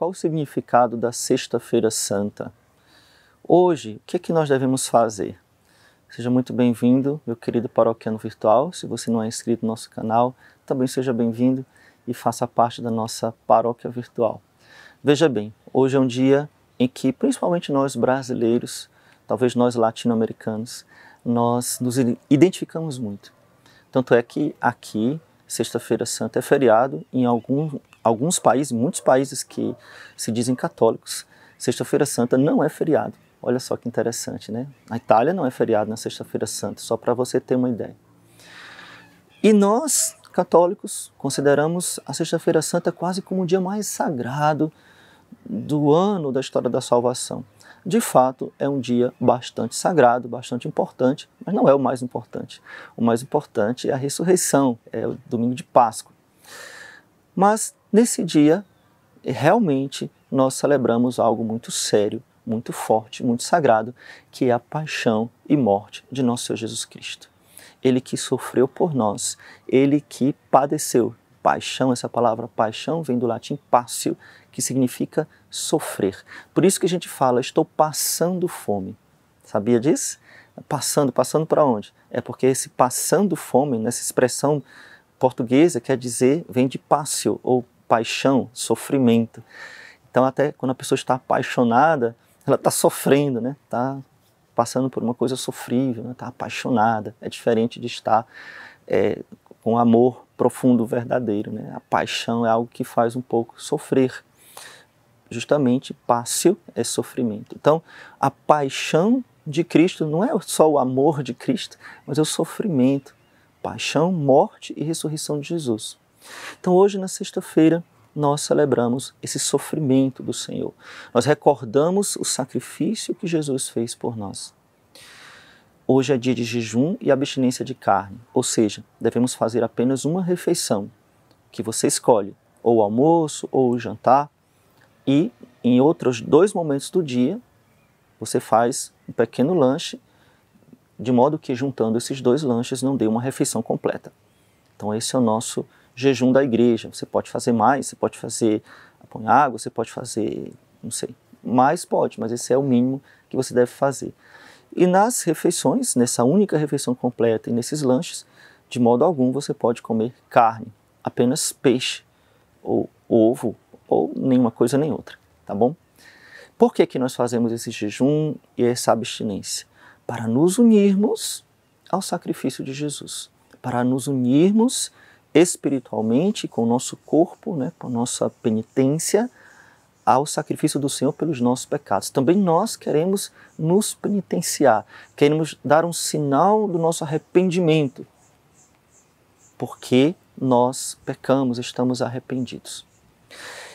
qual o significado da Sexta-feira Santa. Hoje, o que, é que nós devemos fazer? Seja muito bem-vindo, meu querido paroquiano virtual. Se você não é inscrito no nosso canal, também seja bem-vindo e faça parte da nossa paróquia virtual. Veja bem, hoje é um dia em que, principalmente nós brasileiros, talvez nós latino-americanos, nós nos identificamos muito. Tanto é que aqui, Sexta-feira Santa é feriado em, algum, alguns países, muitos países que se dizem católicos, Sexta-feira Santa não é feriado. Olha só que interessante, né? A Itália não é feriado na Sexta-feira Santa, só para você ter uma ideia. E nós, católicos, consideramos a Sexta-feira Santa quase como o dia mais sagrado do ano da história da salvação. De fato, é um dia bastante sagrado, bastante importante, mas não é o mais importante. O mais importante é a ressurreição, é o domingo de Páscoa. Mas Nesse dia, realmente, nós celebramos algo muito sério, muito forte, muito sagrado, que é a paixão e morte de nosso Senhor Jesus Cristo. Ele que sofreu por nós, ele que padeceu. Paixão, essa palavra paixão vem do latim passio, que significa sofrer. Por isso que a gente fala, estou passando fome. Sabia disso? Passando, passando para onde? É porque esse passando fome, nessa expressão portuguesa, quer dizer, vem de passio ou paixão, sofrimento. Então, até quando a pessoa está apaixonada, ela está sofrendo, né? Está passando por uma coisa sofrível, está né? Tá apaixonada. É diferente de estar é, com amor profundo, verdadeiro, né? A paixão é algo que faz um pouco sofrer. Justamente, pássio é sofrimento. Então, a paixão de Cristo não é só o amor de Cristo, mas é o sofrimento, paixão, morte e ressurreição de Jesus. Então, hoje, na sexta-feira, nós celebramos esse sofrimento do Senhor. Nós recordamos o sacrifício que Jesus fez por nós. Hoje é dia de jejum e abstinência de carne, ou seja, devemos fazer apenas uma refeição que você escolhe, ou o almoço ou o jantar, e em outros dois momentos do dia você faz um pequeno lanche, de modo que juntando esses dois lanches não dê uma refeição completa. Então esse é o nosso jejum da igreja. Você pode fazer mais, você pode fazer põe água, você pode fazer, não sei, mais pode, mas esse é o mínimo que você deve fazer. E nas refeições, nessa única refeição completa e nesses lanches, de modo algum você pode comer carne, apenas peixe ou ovo ou nenhuma coisa nem outra, tá bom? Por que, que nós fazemos esse jejum e essa abstinência? Para nos unirmos ao sacrifício de Jesus, para nos unirmos espiritualmente, com o nosso corpo, né, com a nossa penitência, ao sacrifício do Senhor pelos nossos pecados. Também nós queremos nos penitenciar, queremos dar um sinal do nosso arrependimento, porque nós pecamos, estamos arrependidos.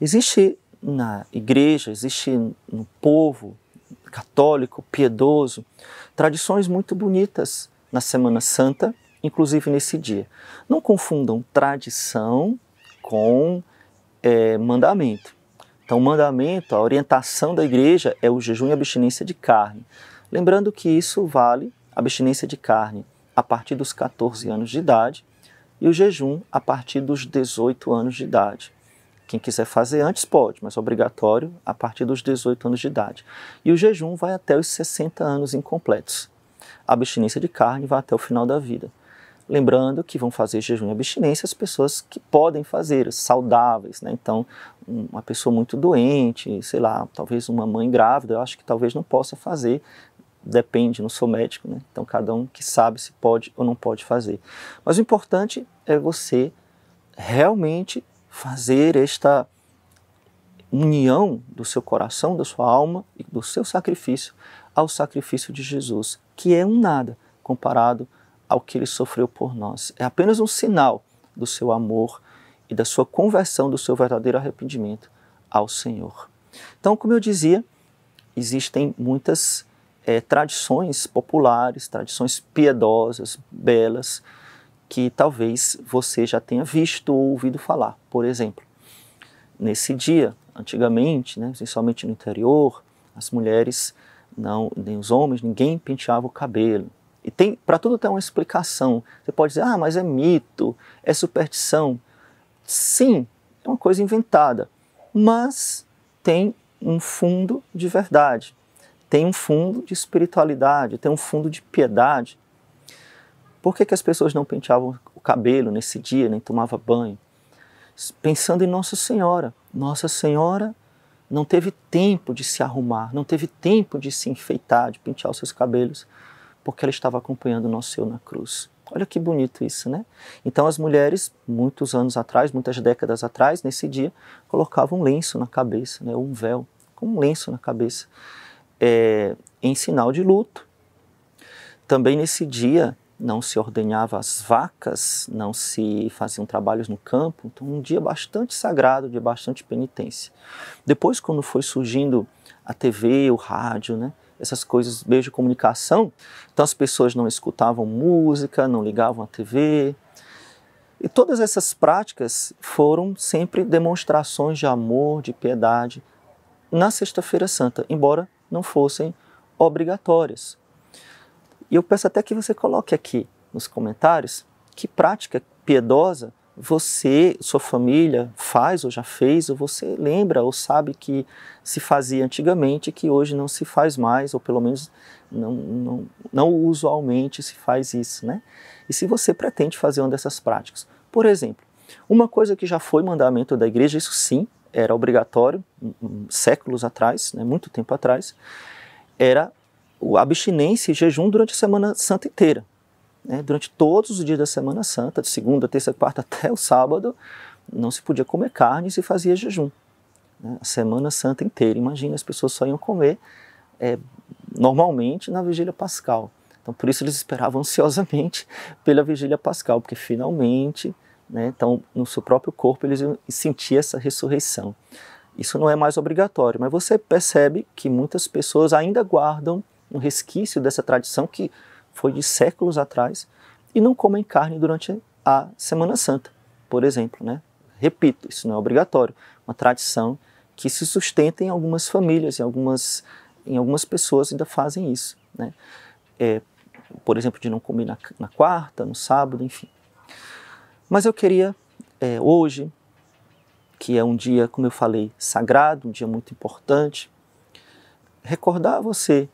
Existe na igreja, existe no povo católico, piedoso, tradições muito bonitas na Semana Santa inclusive nesse dia. Não confundam tradição com é, mandamento. Então, o mandamento, a orientação da igreja é o jejum e abstinência de carne. Lembrando que isso vale abstinência de carne a partir dos 14 anos de idade e o jejum a partir dos 18 anos de idade. Quem quiser fazer antes pode, mas é obrigatório a partir dos 18 anos de idade. E o jejum vai até os 60 anos incompletos. A abstinência de carne vai até o final da vida. Lembrando que vão fazer jejum e abstinência as pessoas que podem fazer, saudáveis, né? Então, uma pessoa muito doente, sei lá, talvez uma mãe grávida, eu acho que talvez não possa fazer, depende, não sou médico, né? Então, cada um que sabe se pode ou não pode fazer. Mas o importante é você realmente fazer esta união do seu coração, da sua alma e do seu sacrifício ao sacrifício de Jesus, que é um nada comparado ao que ele sofreu por nós. É apenas um sinal do seu amor e da sua conversão, do seu verdadeiro arrependimento ao Senhor. Então, como eu dizia, existem muitas é, tradições populares, tradições piedosas, belas, que talvez você já tenha visto ou ouvido falar. Por exemplo, nesse dia, antigamente, né, principalmente no interior, as mulheres, não, nem os homens, ninguém penteava o cabelo. E tem para tudo tem uma explicação. Você pode dizer, ah, mas é mito, é superstição. Sim, é uma coisa inventada, mas tem um fundo de verdade, tem um fundo de espiritualidade, tem um fundo de piedade. Por que, que as pessoas não penteavam o cabelo nesse dia, nem tomavam banho? Pensando em Nossa Senhora. Nossa Senhora não teve tempo de se arrumar, não teve tempo de se enfeitar, de pentear os seus cabelos porque ela estava acompanhando o nosso Senhor na cruz. Olha que bonito isso, né? Então as mulheres, muitos anos atrás, muitas décadas atrás, nesse dia, colocavam um lenço na cabeça, né? um véu, com um lenço na cabeça, é, em sinal de luto. Também nesse dia não se ordenhava as vacas, não se faziam trabalhos no campo, então um dia bastante sagrado, um dia bastante penitência. Depois, quando foi surgindo a TV, o rádio, né? essas coisas, meios de comunicação. Então as pessoas não escutavam música, não ligavam à TV. E todas essas práticas foram sempre demonstrações de amor, de piedade na Sexta-feira Santa, embora não fossem obrigatórias. E eu peço até que você coloque aqui nos comentários que prática piedosa você, sua família faz ou já fez, ou você lembra ou sabe que se fazia antigamente que hoje não se faz mais, ou pelo menos não, não, não usualmente se faz isso, né? E se você pretende fazer uma dessas práticas. Por exemplo, uma coisa que já foi mandamento da igreja, isso sim, era obrigatório, hum, hum, séculos atrás, né, muito tempo atrás, era a abstinência e jejum durante a Semana Santa inteira. Né? Durante todos os dias da Semana Santa, de segunda, terça, quarta até o sábado, não se podia comer carne e se fazia jejum. Né? A Semana Santa inteira. Imagina, as pessoas só iam comer é, normalmente na Vigília Pascal. Então, por isso eles esperavam ansiosamente pela Vigília Pascal, porque finalmente, né, então, no seu próprio corpo, eles iam sentir essa ressurreição. Isso não é mais obrigatório, mas você percebe que muitas pessoas ainda guardam um resquício dessa tradição que foi de séculos atrás, e não comem carne durante a Semana Santa, por exemplo. Né? Repito, isso não é obrigatório, uma tradição que se sustenta em algumas famílias, em algumas, em algumas pessoas ainda fazem isso. Né? É, por exemplo, de não comer na, na, quarta, no sábado, enfim. Mas eu queria, é, hoje, que é um dia, como eu falei, sagrado, um dia muito importante, recordar a você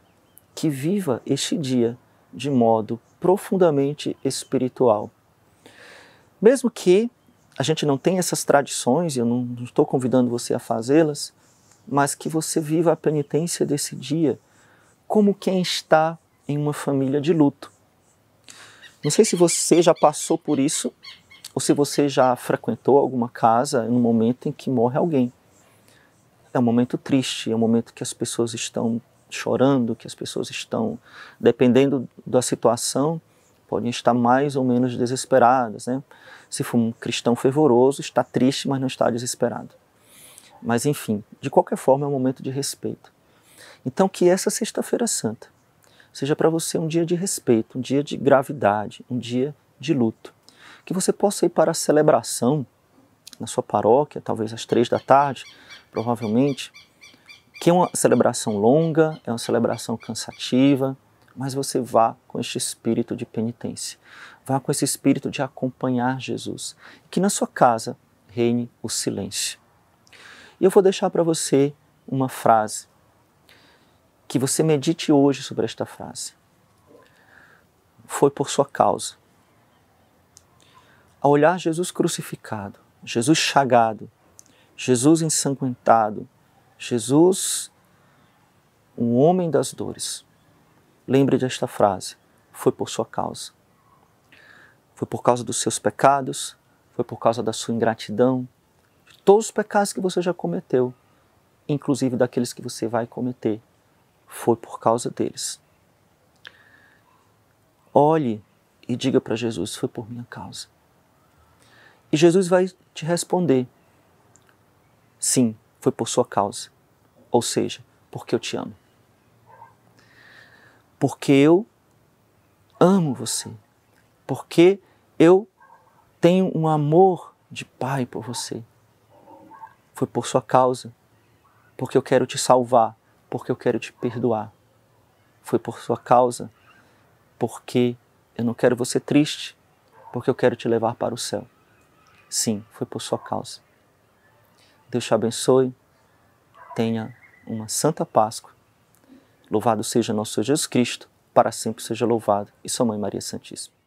que viva este dia de modo profundamente espiritual. Mesmo que a gente não tenha essas tradições, eu não estou convidando você a fazê-las, mas que você viva a penitência desse dia como quem está em uma família de luto. Não sei se você já passou por isso ou se você já frequentou alguma casa no momento em que morre alguém. É um momento triste, é um momento que as pessoas estão chorando, que as pessoas estão, dependendo da situação, podem estar mais ou menos desesperadas. Né? Se for um cristão fervoroso, está triste, mas não está desesperado. Mas enfim, de qualquer forma, é um momento de respeito. Então, que essa Sexta-feira Santa seja para você um dia de respeito, um dia de gravidade, um dia de luto. Que você possa ir para a celebração na sua paróquia, talvez às três da tarde, provavelmente, que é uma celebração longa, é uma celebração cansativa, mas você vá com este espírito de penitência. Vá com esse espírito de acompanhar Jesus. Que na sua casa reine o silêncio. E eu vou deixar para você uma frase. Que você medite hoje sobre esta frase. Foi por sua causa. Ao olhar Jesus crucificado, Jesus chagado, Jesus ensanguentado, Jesus, um homem das dores. Lembre desta frase: foi por sua causa. Foi por causa dos seus pecados, foi por causa da sua ingratidão, de todos os pecados que você já cometeu, inclusive daqueles que você vai cometer. Foi por causa deles. Olhe e diga para Jesus: foi por minha causa. E Jesus vai te responder: sim, foi por sua causa, ou seja, porque eu te amo. Porque eu amo você, porque eu tenho um amor de pai por você. Foi por sua causa, porque eu quero te salvar, porque eu quero te perdoar. Foi por sua causa, porque eu não quero você triste, porque eu quero te levar para o céu. Sim, foi por sua causa. Deus te abençoe. Tenha uma santa Páscoa. Louvado seja nosso Senhor Jesus Cristo, para sempre seja louvado, e sua mãe Maria Santíssima.